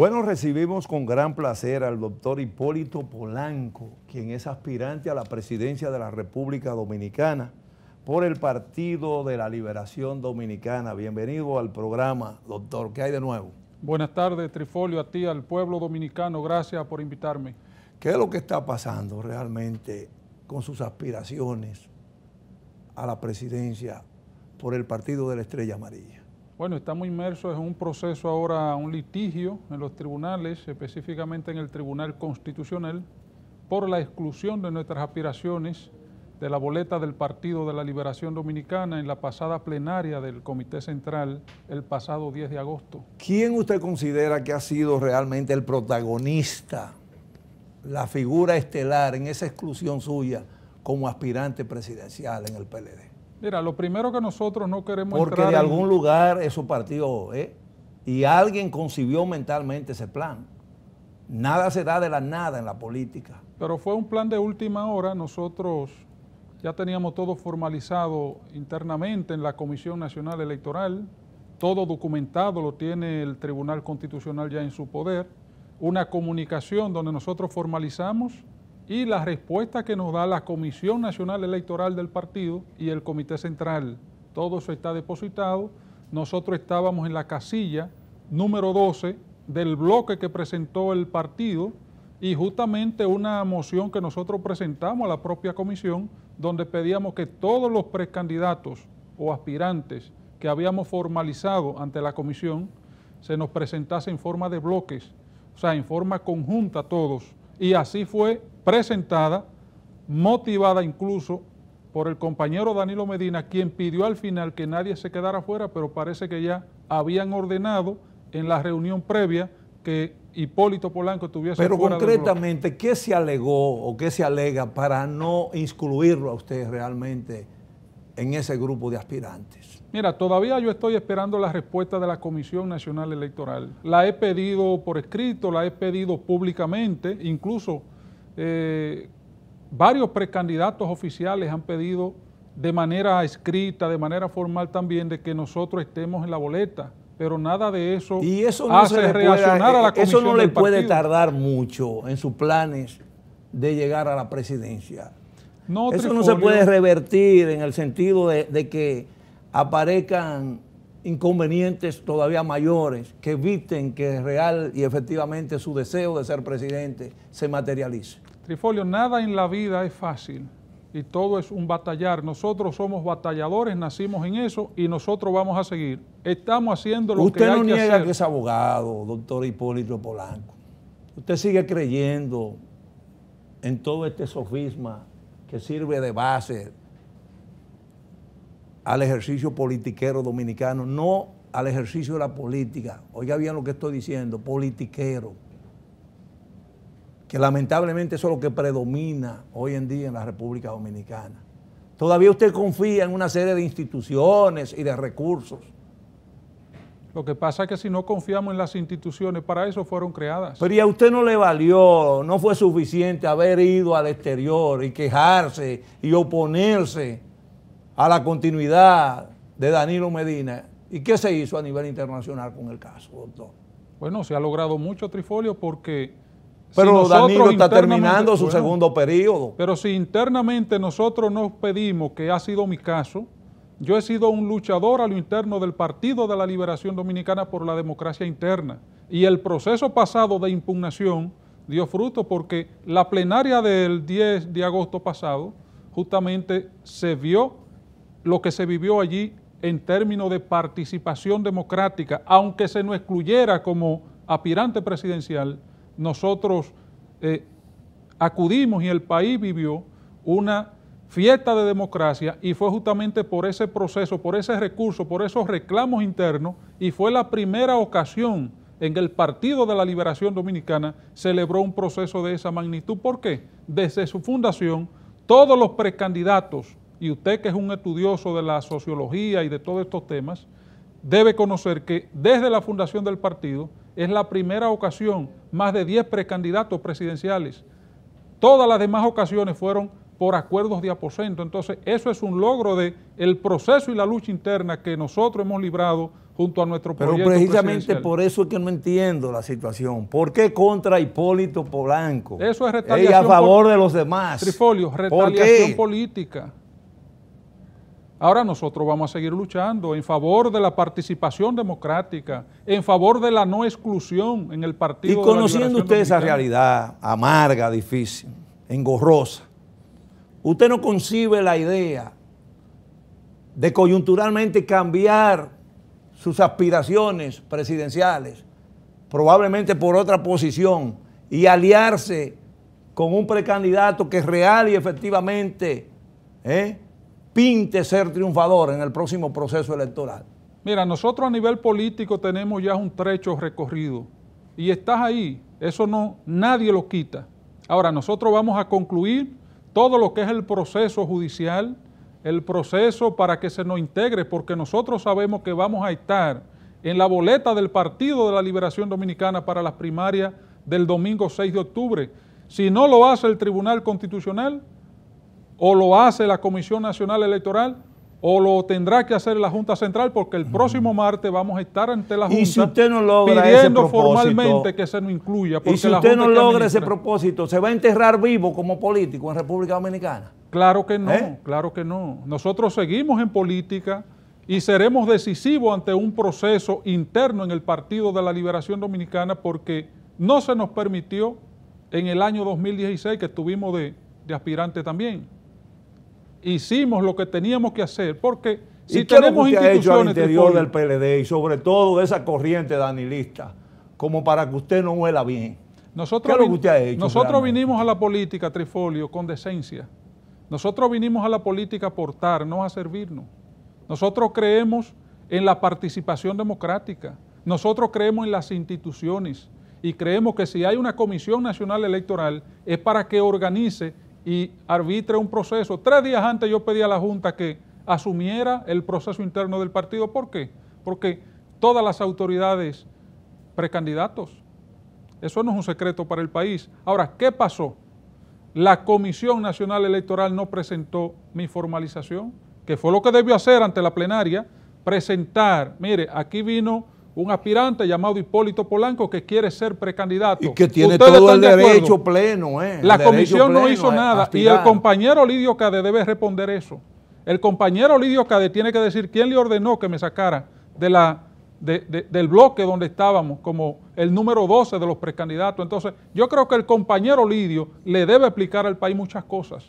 Bueno, recibimos con gran placer al doctor Hipólito Polanco, quien es aspirante a la presidencia de la República Dominicana por el Partido de la Liberación Dominicana. Bienvenido al programa, doctor. ¿Qué hay de nuevo? Buenas tardes, Trifolio, a ti, al pueblo dominicano. Gracias por invitarme. ¿Qué es lo que está pasando realmente con sus aspiraciones a la presidencia por el Partido de la Estrella Amarilla? Bueno, estamos inmersos en un proceso ahora, un litigio en los tribunales, específicamente en el Tribunal Constitucional, por la exclusión de nuestras aspiraciones de la boleta del Partido de la Liberación Dominicana en la pasada plenaria del Comité Central el pasado 10 de agosto. ¿Quién usted considera que ha sido realmente el protagonista, la figura estelar en esa exclusión suya como aspirante presidencial en el PLD? Mira, lo primero que nosotros no queremos Porque de algún lugar eso partió, ¿eh? Y alguien concibió mentalmente ese plan. Nada se da de la nada en la política. Pero fue un plan de última hora. Nosotros ya teníamos todo formalizado internamente en la Comisión Nacional Electoral. Todo documentado lo tiene el Tribunal Constitucional ya en su poder. Una comunicación donde nosotros formalizamos y la respuesta que nos da la Comisión Nacional Electoral del partido y el Comité Central. Todo eso está depositado. Nosotros estábamos en la casilla número 12 del bloque que presentó el partido y justamente una moción que nosotros presentamos a la propia comisión donde pedíamos que todos los precandidatos o aspirantes que habíamos formalizado ante la comisión se nos presentase en forma de bloques, o sea, en forma conjunta todos. Y así fue presentada, motivada incluso por el compañero Danilo Medina, quien pidió al final que nadie se quedara fuera, pero parece que ya habían ordenado en la reunión previa que Hipólito Polanco estuviese Pero concretamente, ¿qué se alegó o qué se alega para no incluirlo a usted realmente en ese grupo de aspirantes? Mira, todavía yo estoy esperando la respuesta de la Comisión Nacional Electoral. La he pedido por escrito, la he pedido públicamente, incluso eh, varios precandidatos oficiales han pedido de manera escrita, de manera formal también, de que nosotros estemos en la boleta, pero nada de eso, y eso hace reaccionar a la comisión Eso no le puede tardar mucho en sus planes de llegar a la presidencia. No, eso no se puede revertir en el sentido de, de que aparezcan inconvenientes todavía mayores que eviten que real y efectivamente su deseo de ser presidente se materialice. Trifolio, nada en la vida es fácil y todo es un batallar. Nosotros somos batalladores, nacimos en eso y nosotros vamos a seguir. Estamos haciendo lo Usted que Usted no niega que es abogado, doctor Hipólito Polanco. Usted sigue creyendo en todo este sofisma que sirve de base al ejercicio politiquero dominicano, no al ejercicio de la política. Oiga bien lo que estoy diciendo, politiquero. Que lamentablemente eso es lo que predomina hoy en día en la República Dominicana. Todavía usted confía en una serie de instituciones y de recursos. Lo que pasa es que si no confiamos en las instituciones, para eso fueron creadas. Pero y a usted no le valió, no fue suficiente haber ido al exterior y quejarse y oponerse a la continuidad de Danilo Medina. ¿Y qué se hizo a nivel internacional con el caso, doctor? Bueno, se ha logrado mucho, Trifolio, porque... Pero Danilo está terminando su segundo periodo. Pero si internamente nosotros nos pedimos, que ha sido mi caso, yo he sido un luchador a lo interno del Partido de la Liberación Dominicana por la democracia interna. Y el proceso pasado de impugnación dio fruto porque la plenaria del 10 de agosto pasado justamente se vio lo que se vivió allí en términos de participación democrática, aunque se nos excluyera como aspirante presidencial, nosotros eh, acudimos y el país vivió una fiesta de democracia y fue justamente por ese proceso, por ese recurso, por esos reclamos internos y fue la primera ocasión en que el Partido de la Liberación Dominicana celebró un proceso de esa magnitud. ¿Por qué? Desde su fundación, todos los precandidatos y usted que es un estudioso de la sociología y de todos estos temas, debe conocer que desde la fundación del partido es la primera ocasión, más de 10 precandidatos presidenciales. Todas las demás ocasiones fueron por acuerdos de aposento. Entonces, eso es un logro de proceso y la lucha interna que nosotros hemos librado junto a nuestro Pero precisamente por eso es que no entiendo la situación. ¿Por qué contra Hipólito Polanco? Eso es retaliación. Y a favor de los demás. Trifolio, retaliación política. Ahora nosotros vamos a seguir luchando en favor de la participación democrática, en favor de la no exclusión en el partido. Y conociendo usted esa realidad amarga, difícil, engorrosa, usted no concibe la idea de coyunturalmente cambiar sus aspiraciones presidenciales, probablemente por otra posición, y aliarse con un precandidato que real y efectivamente... ¿eh? pinte ser triunfador en el próximo proceso electoral? Mira, nosotros a nivel político tenemos ya un trecho recorrido y estás ahí, eso no, nadie lo quita. Ahora, nosotros vamos a concluir todo lo que es el proceso judicial, el proceso para que se nos integre, porque nosotros sabemos que vamos a estar en la boleta del Partido de la Liberación Dominicana para las primarias del domingo 6 de octubre. Si no lo hace el Tribunal Constitucional, o lo hace la Comisión Nacional Electoral o lo tendrá que hacer la Junta Central porque el próximo martes vamos a estar ante la Junta pidiendo formalmente que se nos incluya. y si usted no logra ese propósito, ¿se va a enterrar vivo como político en República Dominicana? Claro que no, ¿Eh? claro que no. Nosotros seguimos en política y seremos decisivos ante un proceso interno en el Partido de la Liberación Dominicana porque no se nos permitió en el año 2016 que estuvimos de, de aspirante también hicimos lo que teníamos que hacer, porque si tenemos instituciones ha al interior del PLD y sobre todo de esa corriente danilista, como para que usted no huela bien. Nosotros, ¿Qué es lo que usted ha hecho, nosotros vinimos a la política, Trifolio, con decencia. Nosotros vinimos a la política a aportar, no a servirnos. Nosotros creemos en la participación democrática. Nosotros creemos en las instituciones y creemos que si hay una Comisión Nacional Electoral es para que organice y arbitre un proceso. Tres días antes yo pedí a la Junta que asumiera el proceso interno del partido. ¿Por qué? Porque todas las autoridades precandidatos. Eso no es un secreto para el país. Ahora, ¿qué pasó? La Comisión Nacional Electoral no presentó mi formalización, que fue lo que debió hacer ante la plenaria, presentar, mire, aquí vino un aspirante llamado Hipólito Polanco que quiere ser precandidato. Y que tiene todo el derecho pleno. Eh, la comisión no hizo nada y el compañero Lidio Cade debe responder eso. El compañero Lidio Cade tiene que decir quién le ordenó que me sacara de la, del bloque donde estábamos como el número 12 de los precandidatos. Entonces yo creo que el compañero Lidio le debe explicar al país muchas cosas.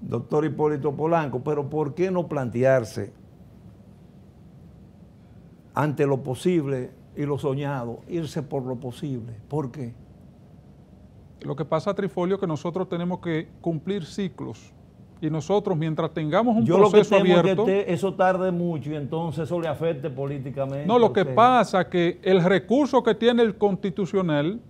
Doctor Hipólito Polanco, pero ¿por qué no plantearse ante lo posible y lo soñado, irse por lo posible. ¿Por qué? Lo que pasa, Trifolio, que nosotros tenemos que cumplir ciclos. Y nosotros, mientras tengamos un Yo proceso lo que abierto... eso tarde mucho y entonces eso le afecte políticamente. No, lo que pasa que el recurso que tiene el constitucional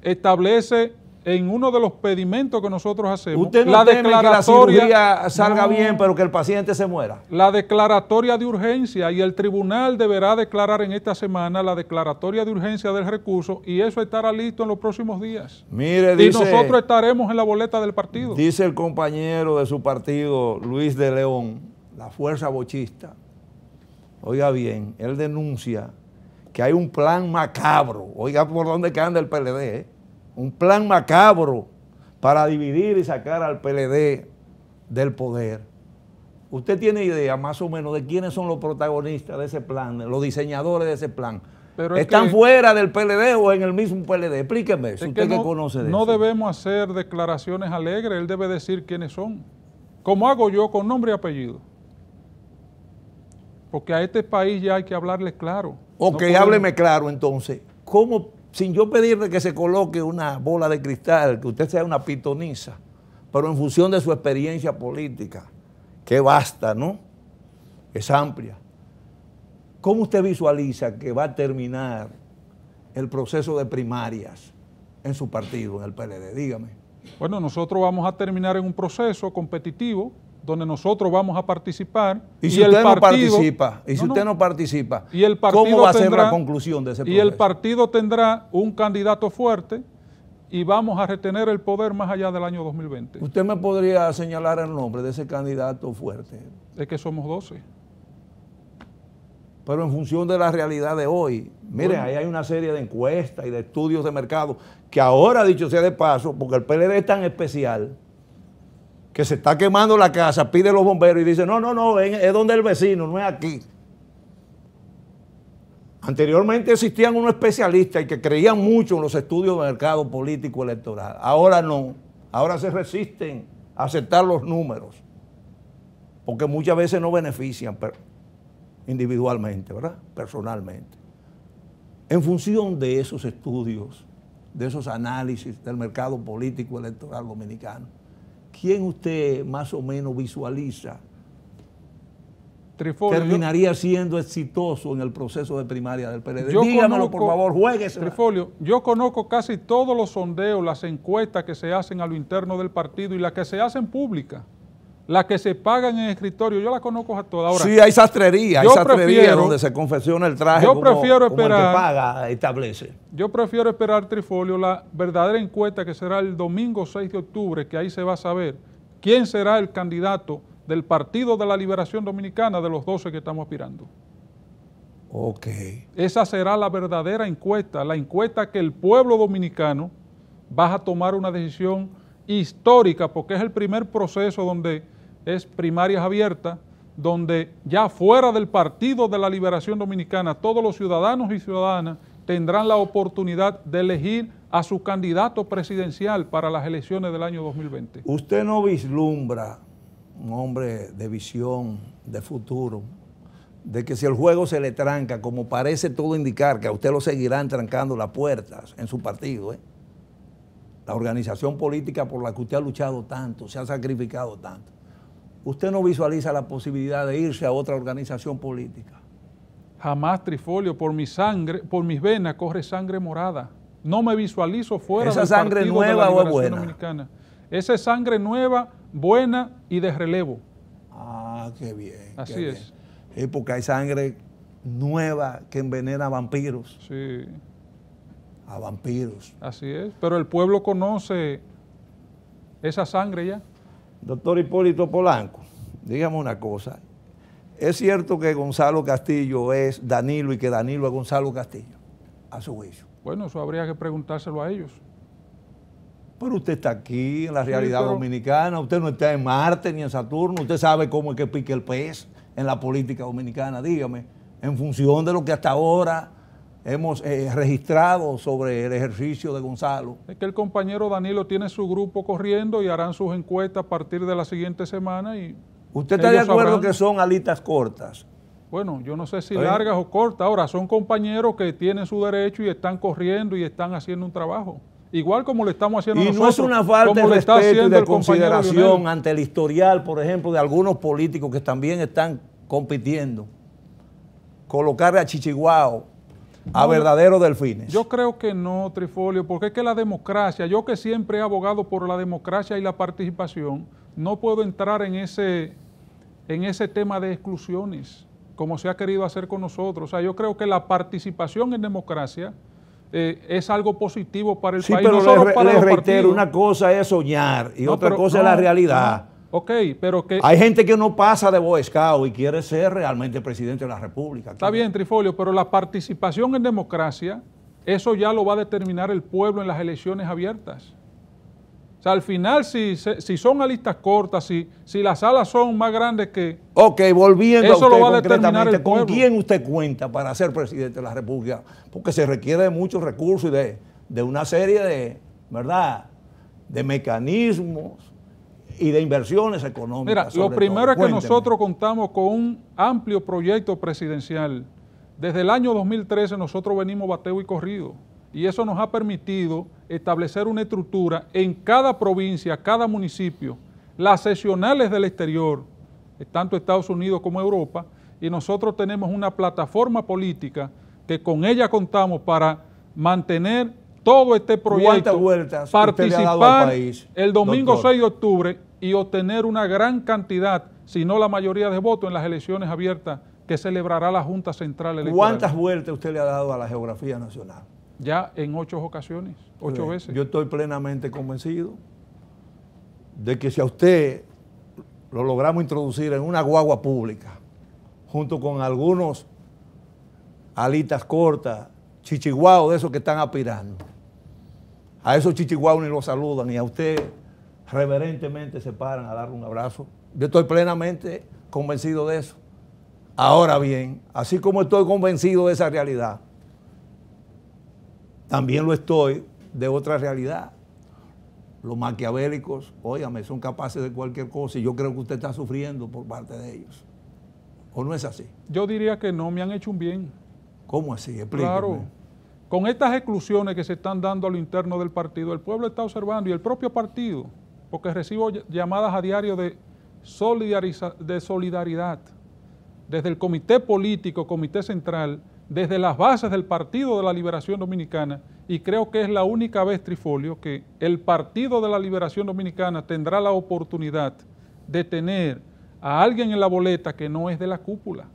establece en uno de los pedimentos que nosotros hacemos, la declaratoria que salga bien, pero que el paciente se muera. La declaratoria de urgencia y el tribunal deberá declarar en esta semana la declaratoria de urgencia del recurso y eso estará listo en los próximos días. Mire, y nosotros estaremos en la boleta del partido. Dice el compañero de su partido, Luis de León, la fuerza bochista. Oiga bien, él denuncia que hay un plan macabro. Oiga por dónde que anda el PLD, ¿eh? un plan macabro para dividir y sacar al PLD del poder. Usted tiene idea más o menos de quiénes son los protagonistas de ese plan, los diseñadores de ese plan. Pero ¿Están fuera del PLD o en el mismo PLD? Explíqueme, usted que, no, conoce de No debemos hacer declaraciones alegres, él debe decir quiénes son. ¿Cómo hago yo con nombre y apellido. Porque a este país ya hay que hablarle claro. Ok, hábleme claro entonces. ¿Cómo sin yo pedirle que se coloque una bola de cristal, que usted sea una pitoniza, pero en función de su experiencia política, que basta, ¿no? Es amplia. ¿Cómo usted visualiza que va a terminar el proceso de primarias en su partido, en el PLD? Dígame. Bueno, nosotros vamos a terminar en un proceso competitivo, donde nosotros vamos a participar. Y si el partido, no participa, y si usted no participa, el ¿cómo va a ser la conclusión de ese proceso? Y el partido tendrá un candidato fuerte y vamos a retener el poder más allá del año 2020. ¿Usted me podría señalar el nombre de ese candidato fuerte? Es que somos 12. Pero en función de la realidad de hoy, miren, ahí hay una serie de encuestas y de estudios de mercado que ahora, dicho sea de paso, porque el PLD es tan especial, que se está quemando la casa, pide a los bomberos y dice, no, no, no, es donde el vecino, no es aquí. Anteriormente existían unos especialistas y que creían mucho en los estudios de mercado político electoral. Ahora no, ahora se resisten a aceptar los números, porque muchas veces no benefician individualmente, ¿verdad? Personalmente. En función de esos estudios, de esos análisis del mercado político electoral dominicano, ¿quién usted más o menos visualiza Trifolio terminaría siendo exitoso en el proceso de primaria del PLD. Dígamelo, por favor, jueguese. Trifolio, yo conozco casi todos los sondeos, las encuestas que se hacen a lo interno del partido y las que se hacen públicas las que se pagan en el escritorio, yo la conozco a todas. Ahora, sí, hay sastrería, hay sastrería donde se confecciona el traje yo prefiero esperar, paga establece. Yo prefiero esperar, Trifolio, la verdadera encuesta que será el domingo 6 de octubre, que ahí se va a saber quién será el candidato del Partido de la Liberación Dominicana de los 12 que estamos aspirando. Ok. Esa será la verdadera encuesta, la encuesta que el pueblo dominicano va a tomar una decisión histórica, porque es el primer proceso donde es primarias abiertas, donde ya fuera del Partido de la Liberación Dominicana todos los ciudadanos y ciudadanas tendrán la oportunidad de elegir a su candidato presidencial para las elecciones del año 2020. Usted no vislumbra, un hombre de visión, de futuro, de que si el juego se le tranca, como parece todo indicar, que a usted lo seguirán trancando las puertas en su partido, ¿eh? la organización política por la que usted ha luchado tanto, se ha sacrificado tanto usted no visualiza la posibilidad de irse a otra organización política. Jamás, Trifolio, por mi sangre, por mis venas corre sangre morada. No me visualizo fuera Esa sangre nueva o buena. Dominicana. Esa es sangre nueva, buena y de relevo. Ah, qué bien. Así es. porque hay sangre nueva que envenena a vampiros. Sí. A vampiros. Así es. Pero el pueblo conoce esa sangre ya. Doctor Hipólito Polanco, dígame una cosa. ¿Es cierto que Gonzalo Castillo es Danilo y que Danilo es Gonzalo Castillo? A su juicio. Bueno, eso habría que preguntárselo a ellos. Pero usted está aquí en la realidad dominicana, usted no está en Marte ni en Saturno, usted sabe cómo es que pique el pez en la política dominicana, dígame, en función de lo que hasta ahora hemos eh, registrado sobre el ejercicio de Gonzalo. Es que el compañero Danilo tiene su grupo corriendo y harán sus encuestas a partir de la siguiente semana. y ¿Usted está de acuerdo que son alitas cortas? Bueno, yo no sé si ¿Eh? largas o cortas. Ahora, son compañeros que tienen su derecho y están corriendo y están haciendo un trabajo. Igual como le estamos haciendo nosotros. Y no es una falta de respeto y de consideración ante el historial, por ejemplo, de algunos políticos que también están compitiendo. Colocarle a Chichiguao a verdaderos delfines. Yo creo que no, Trifolio, porque es que la democracia, yo que siempre he abogado por la democracia y la participación, no puedo entrar en ese, en ese tema de exclusiones, como se ha querido hacer con nosotros. O sea, yo creo que la participación en democracia eh, es algo positivo para el sí, Pero no reitero, una cosa es soñar y otra cosa es la realidad. Ok, pero que... Hay gente que no pasa de boescao y quiere ser realmente presidente de la República. Está bien, Trifolio, pero la participación en democracia, eso ya lo va a determinar el pueblo en las elecciones abiertas. O sea, al final, si, si son listas cortas, si, si las salas son más grandes que... Ok, volviendo a lo va a determinar ¿con quién usted cuenta para ser presidente de la República? Porque se requiere de muchos recursos y de, de una serie de, ¿verdad?, de mecanismos y de inversiones económicas. Mira, lo primero es que nosotros contamos con un amplio proyecto presidencial. Desde el año 2013 nosotros venimos bateo y corrido y eso nos ha permitido establecer una estructura en cada provincia, cada municipio, las sesionales del exterior, tanto Estados Unidos como Europa, y nosotros tenemos una plataforma política que con ella contamos para mantener todo este proyecto, vuelta. participar país, el domingo 6 de octubre y obtener una gran cantidad, si no la mayoría de votos en las elecciones abiertas que celebrará la Junta Central Electoral. ¿Cuántas vueltas usted le ha dado a la geografía nacional? Ya en ocho ocasiones, ocho veces. Yo estoy plenamente convencido de que si a usted lo logramos introducir en una guagua pública, junto con algunos alitas cortas, chichiguaos de esos que están aspirando, a esos chichihuahuas ni los saludan y a usted reverentemente se paran a darle un abrazo. Yo estoy plenamente convencido de eso. Ahora bien, así como estoy convencido de esa realidad, también lo estoy de otra realidad. Los maquiavélicos, óigame, son capaces de cualquier cosa y yo creo que usted está sufriendo por parte de ellos. ¿O no es así? Yo diría que no, me han hecho un bien. ¿Cómo así? Explíqueme. Claro. Con estas exclusiones que se están dando al interno del partido, el pueblo está observando y el propio partido porque recibo llamadas a diario de, solidaridad desde el comité político, comité central, desde las bases del Partido de la Liberación Dominicana, y creo que es la única vez, Trifolio, que el Partido de la Liberación Dominicana tendrá la oportunidad de tener a alguien en la boleta que no es de la cúpula,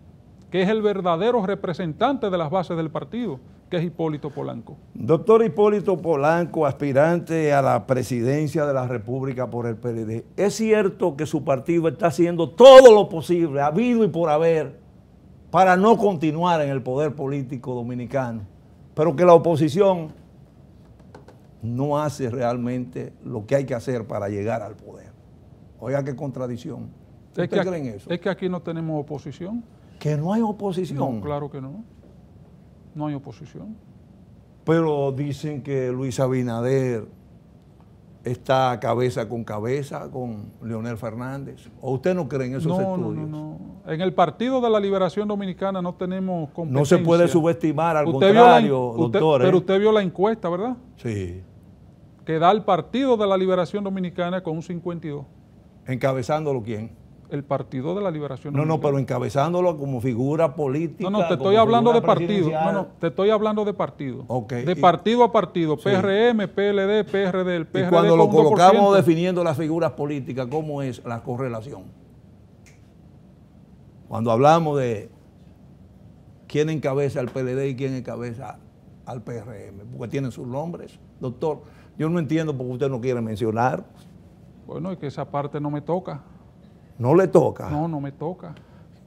que es el verdadero representante de las bases del partido, que es Hipólito Polanco. Doctor Hipólito Polanco, aspirante a la presidencia de la República por el PLD, ¿es cierto que su partido está haciendo todo lo posible, habido y por haber, para no continuar en el poder político dominicano, pero que la oposición no hace realmente lo que hay que hacer para llegar al poder? Oiga, qué contradicción. ¿Qué es que creen eso? Es que aquí no tenemos oposición. ¿Que no hay oposición? claro que no. No hay oposición. Pero dicen que Luis Abinader está cabeza con cabeza con Leonel Fernández. ¿O usted no cree en esos estudios? No, no, no. En el Partido de la Liberación Dominicana no tenemos competencia. No se puede subestimar, al usted contrario, doctor. ¿eh? Pero usted vio la encuesta, ¿verdad? Sí. Que da el Partido de la Liberación Dominicana con un 52. ¿Encabezándolo quién? el Partido de la Liberación No, no, pero encabezándolo como figura política. No, no, te estoy hablando de partido. No, te estoy hablando de partido. De partido a partido. PRM, PLD, PRD, el PRD. Y cuando lo colocamos definiendo las figuras políticas, ¿cómo es la correlación? Cuando hablamos de quién encabeza al PLD y quién encabeza al PRM, porque tienen sus nombres, doctor. Yo no entiendo por qué usted no quiere mencionar. Bueno, es que esa parte no me toca. No le toca. No, no me toca.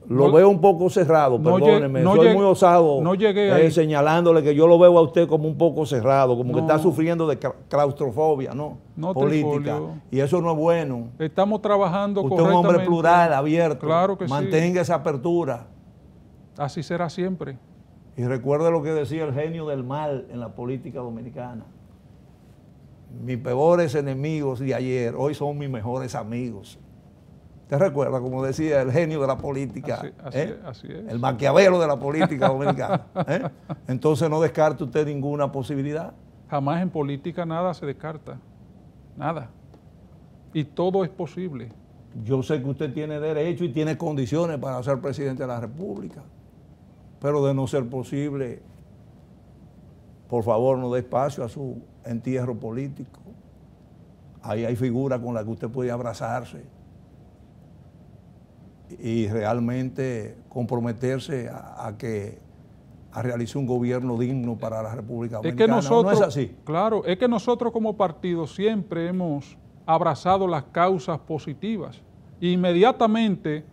Lo veo un poco cerrado, perdóneme. soy muy osado eh, señalándole que yo lo veo a usted como un poco cerrado, como que está sufriendo de claustrofobia, ¿no? Política. Y eso no es bueno. Estamos trabajando Usted es un hombre plural, abierto. Claro que Mantenga esa apertura. Así será siempre. Y recuerde lo que decía el genio del mal en la política dominicana. Mis peores enemigos de ayer, hoy son mis mejores amigos. ¿Te recuerda, Como decía el genio de la política, ¿eh? es. el maquiavelo de la política dominicana. ¿eh? Entonces no descarte usted ninguna posibilidad. Jamás en política nada se descarta, nada. Y todo es posible. Yo sé que usted tiene derecho y tiene condiciones para ser presidente de la República, pero de no ser posible, por favor no dé espacio a su entierro político. Ahí hay figuras con las que usted puede abrazarse y realmente comprometerse a, que a un gobierno digno para la República Dominicana. Es que nosotros, Claro, es que nosotros como partido siempre hemos abrazado las causas positivas. Inmediatamente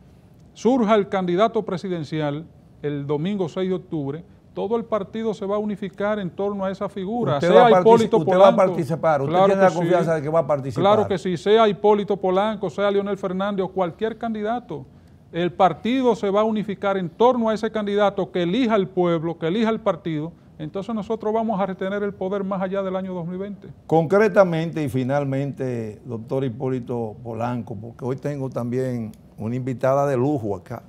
surja el candidato presidencial el domingo 6 de octubre, todo el partido se va a unificar en torno a esa figura, sea Hipólito Polanco. va a participar, usted tiene la confianza de que va a participar. Claro que sí, sea Hipólito Polanco, sea Leonel Fernández o cualquier candidato el partido se va a unificar en torno a ese candidato que elija el pueblo, que elija el partido, entonces nosotros vamos a retener el poder más allá del año 2020. Concretamente y finalmente, doctor Hipólito Polanco, porque hoy tengo también una invitada de lujo acá,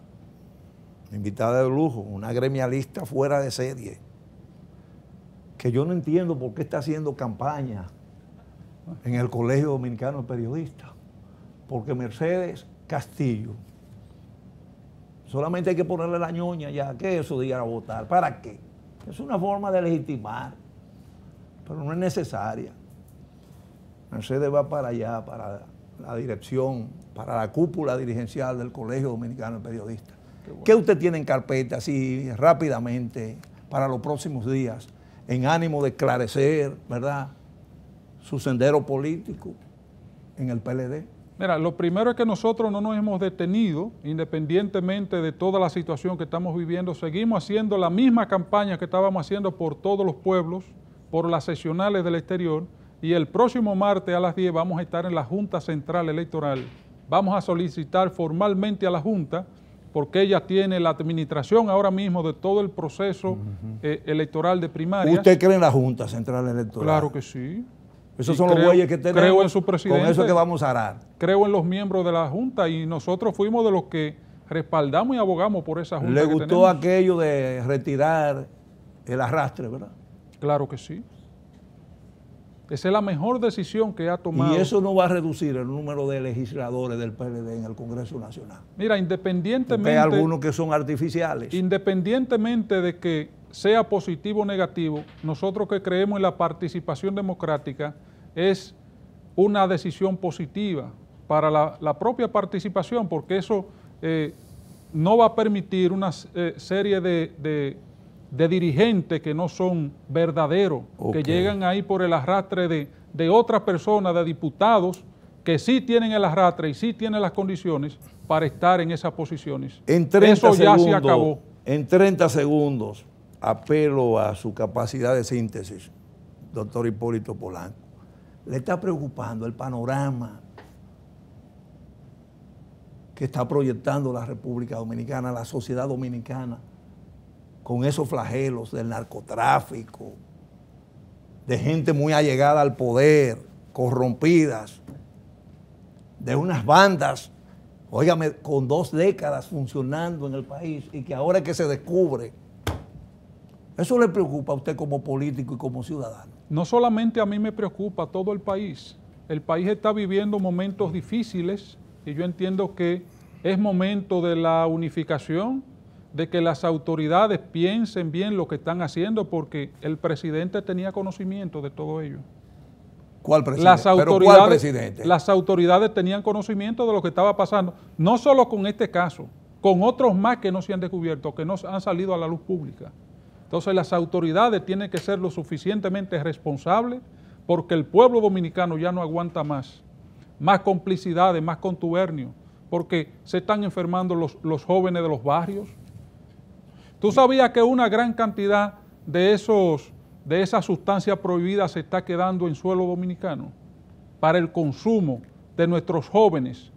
una invitada de lujo, una gremialista fuera de serie, que yo no entiendo por qué está haciendo campaña en el Colegio Dominicano de Periodistas, porque Mercedes Castillo, Solamente hay que ponerle la ñoña ya, que eso diga a votar. ¿Para qué? Es una forma de legitimar, pero no es necesaria. Mercedes va para allá, para la dirección, para la cúpula dirigencial del Colegio Dominicano de Periodistas. ¿Qué usted tiene en carpeta así rápidamente para los próximos días en ánimo de esclarecer, ¿verdad? Su sendero político en el PLD. Mira, lo primero es que nosotros no nos hemos detenido, independientemente de toda la situación que estamos viviendo, seguimos haciendo la misma campaña que estábamos haciendo por todos los pueblos, por las sesionales del exterior, y el próximo martes a las 10 vamos a estar en la Junta Central Electoral. Vamos a solicitar formalmente a la Junta, porque ella tiene la administración ahora mismo de todo el proceso eh, electoral de primaria. ¿Usted cree en la Junta Central Electoral? Claro que sí. Esos son los bueyes que tenemos. Creo en su presidente. Con eso que vamos a arar. Creo en los miembros de la Junta y nosotros fuimos de los que respaldamos y abogamos por esa Junta. Le gustó aquello de retirar el arrastre, ¿verdad? Claro que sí. Esa es la mejor decisión que ha tomado. Y eso no va a reducir el número de legisladores del PLD en el Congreso Nacional. Mira, independientemente. hay algunos que son artificiales. Independientemente de que sea positivo o negativo, nosotros que creemos en la participación democrática, es una decisión positiva para la, propia participación, porque eso eh, no va a permitir una eh, serie de, dirigentes que no son verdaderos, que llegan ahí por el arrastre de, otras personas, de diputados, que sí tienen el arrastre y sí tienen las condiciones para estar en esas posiciones. En Eso ya se acabó. En 30 segundos, apelo a su capacidad de síntesis, doctor Hipólito Polanco le está preocupando el panorama que está proyectando la República Dominicana, la sociedad dominicana, con esos flagelos del narcotráfico, de gente muy allegada al poder, corrompidas, de unas bandas, óigame, con dos décadas funcionando en el país y que ahora que se descubre, eso le preocupa a usted como político y como ciudadano. No solamente a mí me preocupa, todo el país. El país está viviendo momentos difíciles y yo entiendo que es momento de la unificación, de que las autoridades piensen bien lo que están haciendo porque el presidente tenía conocimiento de todo ello. ¿Cuál presidente? Las autoridades, cuál presidente? Las autoridades tenían conocimiento de lo que estaba pasando, no solo con este caso, con otros más que no se han descubierto, que no han salido a la luz pública. Entonces las autoridades tienen que ser lo suficientemente responsables porque el pueblo dominicano ya no aguanta más, más complicidades, más contubernio, porque se están enfermando los, jóvenes de los barrios. ¿Tú sabías que una gran cantidad de, esos, de esas sustancias prohibidas se está quedando en suelo dominicano para el consumo de nuestros jóvenes?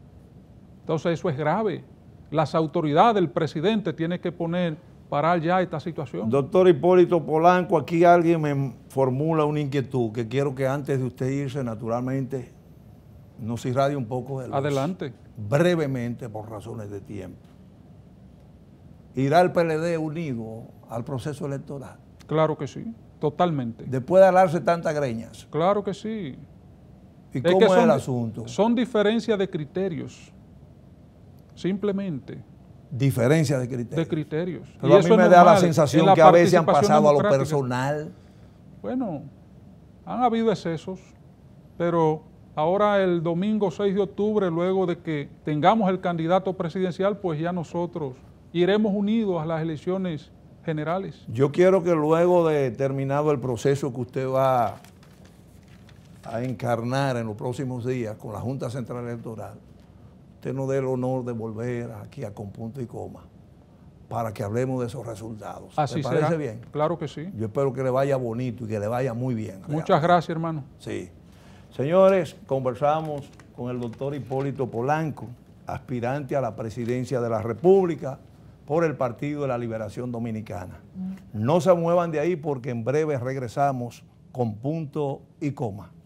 Entonces eso es grave. Las autoridades, el presidente tiene que poner parar ya esta situación. Doctor Hipólito Polanco, aquí alguien me formula una inquietud que quiero que antes de usted irse, naturalmente, nos irradie un poco de Adelante. Brevemente, por razones de tiempo. ¿Irá el PLD unido al proceso electoral? Claro que sí, totalmente. Después de alarse tantas greñas. Claro que sí. ¿Y cómo es el asunto? Son diferencias de criterios, simplemente diferencia de criterios. criterios. Pero y a mí me da la sensación que a veces han pasado a lo personal. Bueno, han habido excesos, pero ahora el domingo 6 de octubre, luego de que tengamos el candidato presidencial, pues ya nosotros iremos unidos a las elecciones generales. Yo quiero que luego de terminado el proceso que usted va a encarnar en los próximos días con la Junta Central Electoral, usted nos dé el honor de volver aquí a Con Punto y Coma para que hablemos de esos resultados. Así parece bien? Claro que sí. Yo espero que le vaya bonito y que le vaya muy bien. Muchas gracias, hermano. Sí. Señores, conversamos con el doctor Hipólito Polanco, aspirante a la presidencia de la República por el Partido de la Liberación Dominicana. Mm. No se muevan de ahí porque en breve regresamos con punto y coma.